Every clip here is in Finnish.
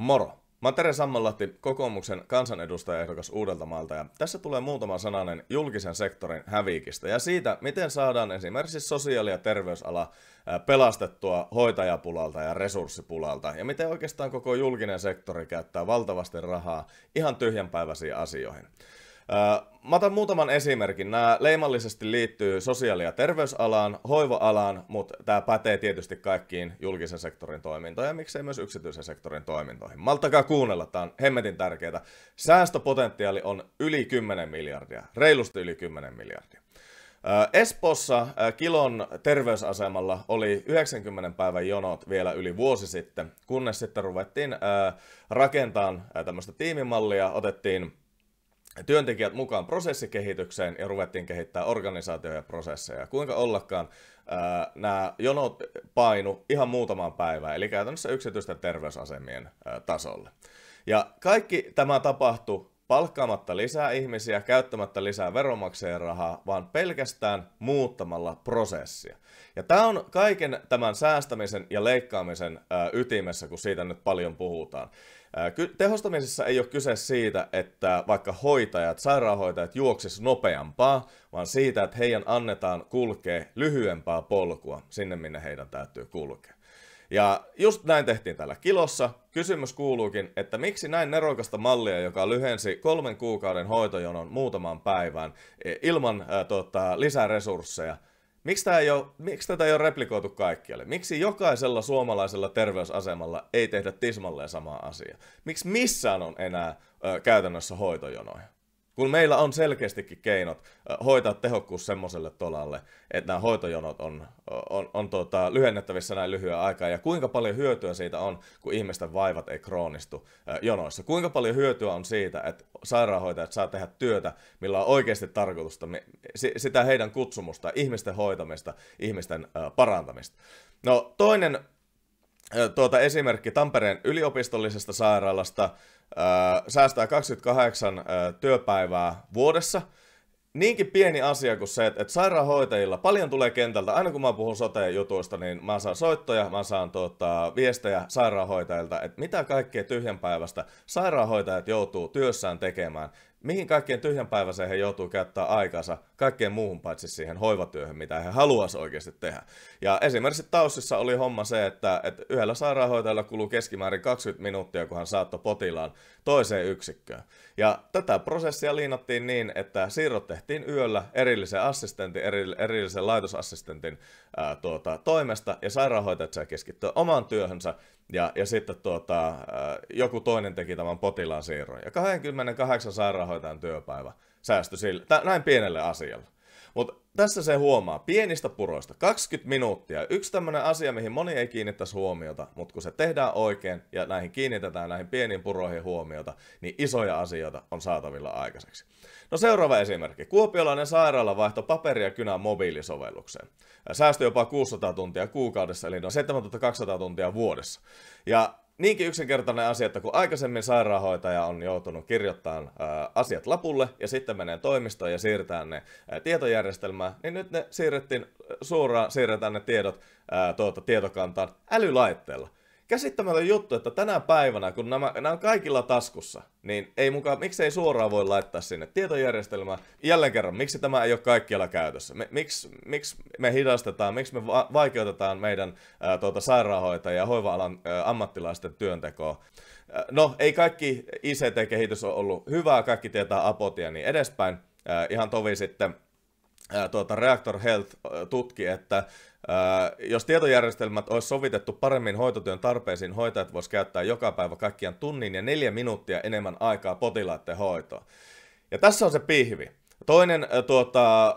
Moro! Mä oon Tere Sammanlahti, kokoomuksen kansanedustajaehdokas Uudeltamaalta ja tässä tulee muutama sananen julkisen sektorin häviikistä ja siitä, miten saadaan esimerkiksi sosiaali- ja terveysala pelastettua hoitajapulalta ja resurssipulalta ja miten oikeastaan koko julkinen sektori käyttää valtavasti rahaa ihan tyhjänpäiväisiin asioihin. Mä otan muutaman esimerkin. Nämä leimallisesti liittyy sosiaali- ja terveysalaan, hoivoalaan, mutta tämä pätee tietysti kaikkiin julkisen sektorin toimintoihin ja miksei myös yksityisen sektorin toimintoihin. Maltakaa kuunnella, tämä on hemmetin tärkeää. Säästöpotentiaali on yli 10 miljardia, reilusti yli 10 miljardia. Espossa Kilon terveysasemalla oli 90 päivän jonot vielä yli vuosi sitten, kunnes sitten ruvettiin rakentamaan tämmöistä tiimimallia, otettiin työntekijät mukaan prosessikehitykseen ja ruvettiin kehittää organisaatioja ja prosesseja. Kuinka ollakaan ää, nämä jonot painu ihan muutamaan päivään, eli käytännössä yksityisten terveysasemien ää, tasolle. Ja kaikki tämä tapahtui palkkaamatta lisää ihmisiä, käyttämättä lisää veronmaksajien rahaa, vaan pelkästään muuttamalla prosessia. Ja tämä on kaiken tämän säästämisen ja leikkaamisen ää, ytimessä, kun siitä nyt paljon puhutaan. Tehostamisessa ei ole kyse siitä, että vaikka hoitajat, sairaanhoitajat juoksis nopeampaa, vaan siitä, että heidän annetaan kulkea lyhyempää polkua sinne, minne heidän täytyy kulkea. Ja just näin tehtiin täällä kilossa. Kysymys kuuluukin, että miksi näin nerokasta mallia, joka lyhensi kolmen kuukauden hoitojonon muutamaan päivään e, ilman äh, tota, lisäresursseja, Miksi, tämä ei ole, miksi tätä ei ole replikoitu kaikkialle? Miksi jokaisella suomalaisella terveysasemalla ei tehdä tismalleen samaa asiaa? Miksi missään on enää ö, käytännössä hoitojonoja? kun meillä on selkeästikin keinot äh, hoitaa tehokkuus semmoiselle tolalle, että nämä hoitojonot on, on, on tuota, lyhennettävissä näin lyhyen aikaa, ja kuinka paljon hyötyä siitä on, kun ihmisten vaivat ei kroonistu äh, jonoissa. Kuinka paljon hyötyä on siitä, että sairaanhoitajat saa tehdä työtä, millä on oikeasti tarkoitusta, sitä heidän kutsumusta, ihmisten hoitamista, ihmisten äh, parantamista. No toinen tuota esimerkki Tampereen yliopistollisesta sairaalasta säästää 28 työpäivää vuodessa. Niinkin pieni asia kuin se, että sairaanhoitajilla paljon tulee kentältä. Aina kun mä puhun sote-jutuista, niin mä saan soittoja, mä saan tuota, viestejä sairaanhoitajilta, että mitä kaikkea tyhjänpäivästä sairaanhoitajat joutuu työssään tekemään mihin kaikkeen tyhjänpäiväiseen he joutuu käyttää aikansa kaikkeen muuhun paitsi siihen hoivatyöhön, mitä he haluaisi oikeasti tehdä. Ja esimerkiksi Taussissa oli homma se, että, että yhdellä sairaanhoitajalla kuluu keskimäärin 20 minuuttia, kun hän saattoi potilaan toiseen yksikköön. Ja tätä prosessia liinattiin niin, että siirrot tehtiin yöllä erillisen assistentin, erillisen laitosassistentin ää, tuota, toimesta, ja sairaanhoitajat saivat keskittyä omaan työhönsä, ja, ja sitten tuota, äh, joku toinen teki tämän potilaan siirron. Ja 28 sairaanhoitajan työpäivä säästyi sille, näin pienelle asialle. Mutta tässä se huomaa, pienistä puroista, 20 minuuttia. Yksi tämmöinen asia, mihin moni ei kiinnittäisi huomiota, mutta kun se tehdään oikein ja näihin kiinnitetään näihin pieniin puroihin huomiota, niin isoja asioita on saatavilla aikaiseksi. No seuraava esimerkki. Kuopiolainen sairaala vaihto paperia kynän mobiilisovellukseen. Säästö jopa 600 tuntia kuukaudessa, eli noin 7200 tuntia vuodessa. Ja niinkin yksinkertainen asia, että kun aikaisemmin sairaanhoitaja on joutunut kirjoittamaan asiat lapulle ja sitten menee toimistoon ja siirtää ne tietojärjestelmään, niin nyt ne siirrettiin suoraan, siirretään ne tiedot tuota, tietokantaan älylaitteella käsittämätön juttu, että tänä päivänä, kun nämä, nämä on kaikilla taskussa, niin ei mukaan, miksi ei suoraan voi laittaa sinne tietojärjestelmää. Jälleen kerran, miksi tämä ei ole kaikkialla käytössä? miksi, miksi me hidastetaan, miksi me va- vaikeutetaan meidän äh, tuota, sairaanhoitajia ja hoiva-alan ammattilaisten työntekoa? no, ei kaikki ICT-kehitys on ollut hyvää, kaikki tietää apotia niin edespäin. ihan tovi sitten ää, tuota, Reactor Health tutki, että ää, jos tietojärjestelmät olisi sovitettu paremmin hoitotyön tarpeisiin, hoitajat voisivat käyttää joka päivä kaikkiaan tunnin ja neljä minuuttia enemmän aikaa potilaiden hoitoon. Ja tässä on se pihvi. Toinen tuota,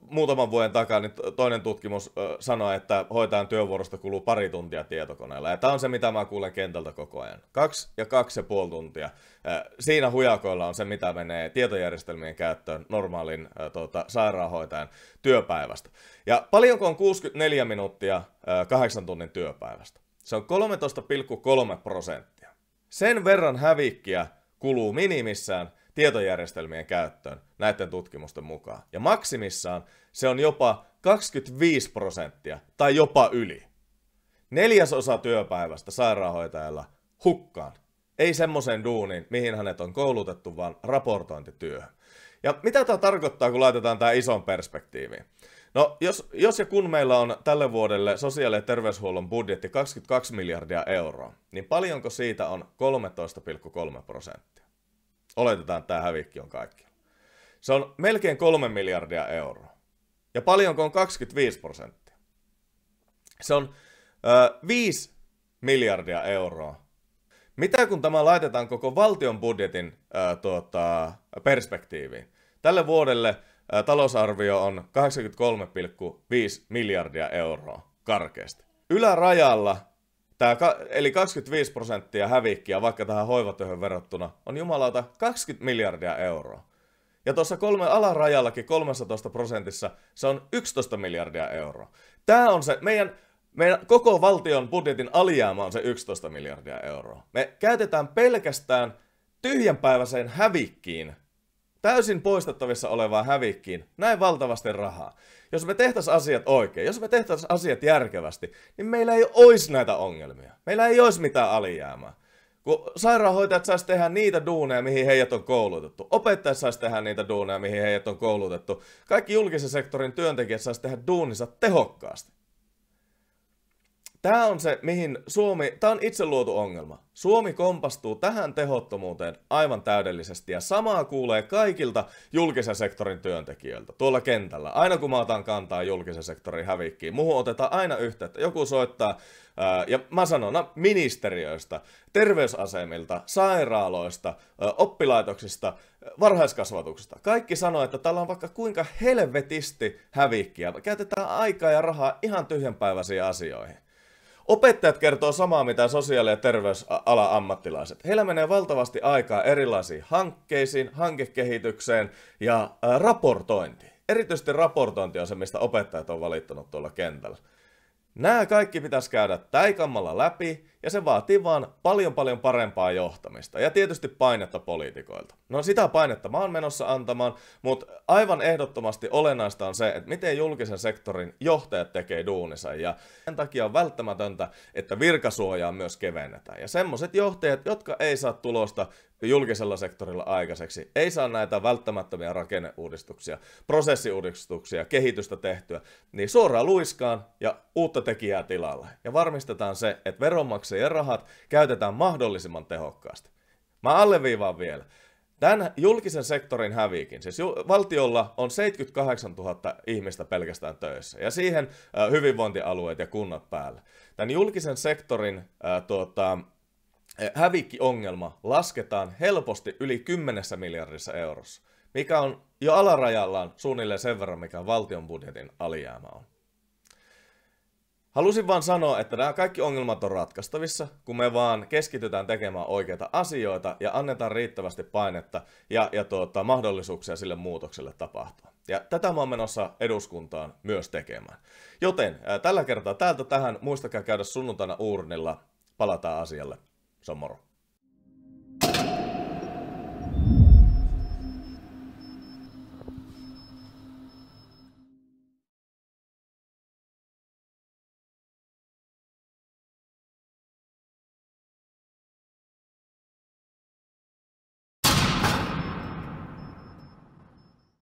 muutaman vuoden takaa niin toinen tutkimus sanoi, että hoitajan työvuorosta kuluu pari tuntia tietokoneella. Ja tämä on se, mitä mä kuulen kentältä koko ajan. Kaksi ja kaksi ja puoli tuntia. Siinä hujakoilla on se, mitä menee tietojärjestelmien käyttöön normaalin tuota, sairaanhoitajan työpäivästä. Ja paljonko on 64 minuuttia kahdeksan tunnin työpäivästä? Se on 13,3 prosenttia. Sen verran hävikkiä kuluu minimissään tietojärjestelmien käyttöön näiden tutkimusten mukaan. Ja maksimissaan se on jopa 25 prosenttia tai jopa yli. Neljäsosa työpäivästä sairaanhoitajalla hukkaan. Ei semmoisen duunin, mihin hänet on koulutettu, vaan raportointityöhön. Ja mitä tämä tarkoittaa, kun laitetaan tämä ison perspektiiviin? No, jos, jos ja kun meillä on tälle vuodelle sosiaali- ja terveyshuollon budjetti 22 miljardia euroa, niin paljonko siitä on 13,3 prosenttia? Oletetaan, että tämä hävikki on kaikki. Se on melkein 3 miljardia euroa. Ja paljonko on 25 prosenttia? Se on ö, 5 miljardia euroa. Mitä kun tämä laitetaan koko valtion budjetin ö, tuota, perspektiiviin? Tälle vuodelle ö, talousarvio on 83,5 miljardia euroa karkeasti. Ylärajalla Tää, eli 25 prosenttia hävikkiä vaikka tähän hoivatyöhön verrattuna on jumalauta 20 miljardia euroa. Ja tuossa kolme alarajallakin 13 prosentissa se on 11 miljardia euroa. Tämä on se, meidän, meidän koko valtion budjetin alijäämä on se 11 miljardia euroa. Me käytetään pelkästään tyhjänpäiväiseen hävikkiin täysin poistettavissa olevaan hävikkiin näin valtavasti rahaa. Jos me tehtäisiin asiat oikein, jos me tehtäisiin asiat järkevästi, niin meillä ei olisi näitä ongelmia. Meillä ei olisi mitään alijäämää. Kun sairaanhoitajat saisi tehdä niitä duuneja, mihin heidät on koulutettu. Opettajat saisi tehdä niitä duuneja, mihin heidät on koulutettu. Kaikki julkisen sektorin työntekijät saisi tehdä duuninsa tehokkaasti. Tämä on se, mihin Suomi, tämä on itse luotu ongelma. Suomi kompastuu tähän tehottomuuteen aivan täydellisesti ja samaa kuulee kaikilta julkisen sektorin työntekijöiltä tuolla kentällä. Aina kun mä otan kantaa julkisen sektorin hävikkiin, muuhun otetaan aina yhteyttä. Joku soittaa, ää, ja mä sanon no, ministeriöistä, terveysasemilta, sairaaloista, ää, oppilaitoksista, varhaiskasvatuksesta. Kaikki sanoo, että täällä on vaikka kuinka helvetisti hävikkiä. Käytetään aikaa ja rahaa ihan tyhjänpäiväisiin asioihin. Opettajat kertoo samaa mitä sosiaali- ja terveysala ammattilaiset. Heillä menee valtavasti aikaa erilaisiin hankkeisiin, hankekehitykseen ja raportointiin. Erityisesti raportointi on se, mistä opettajat on valittanut tuolla kentällä. Nämä kaikki pitäisi käydä täikammalla läpi ja se vaatii vaan paljon paljon parempaa johtamista ja tietysti painetta poliitikoilta. No sitä painetta mä oon menossa antamaan, mutta aivan ehdottomasti olennaista on se, että miten julkisen sektorin johtajat tekee duunissa, ja sen takia on välttämätöntä, että virkasuojaa myös kevennetään. Ja semmoset johtajat, jotka ei saa tulosta, julkisella sektorilla aikaiseksi. Ei saa näitä välttämättömiä rakenneuudistuksia, prosessiuudistuksia, kehitystä tehtyä, niin suoraan luiskaan ja uutta tekijää tilalle. Ja varmistetaan se, että veronmaksajien rahat käytetään mahdollisimman tehokkaasti. Mä alleviivaan vielä. Tämän julkisen sektorin häviikin, siis valtiolla on 78 000 ihmistä pelkästään töissä, ja siihen hyvinvointialueet ja kunnat päällä. Tämän julkisen sektorin äh, tuota, Eh, hävikkiongelma lasketaan helposti yli 10 miljardissa eurossa, mikä on jo alarajallaan suunnilleen sen verran, mikä valtion budjetin alijäämä on. Halusin vaan sanoa, että nämä kaikki ongelmat on ratkaistavissa, kun me vaan keskitytään tekemään oikeita asioita ja annetaan riittävästi painetta ja, ja tuota, mahdollisuuksia sille muutokselle tapahtua. Ja tätä mä oon menossa eduskuntaan myös tekemään. Joten ää, tällä kertaa täältä tähän, muistakaa käydä sunnuntaina uurnilla, palataan asialle. Se on moro.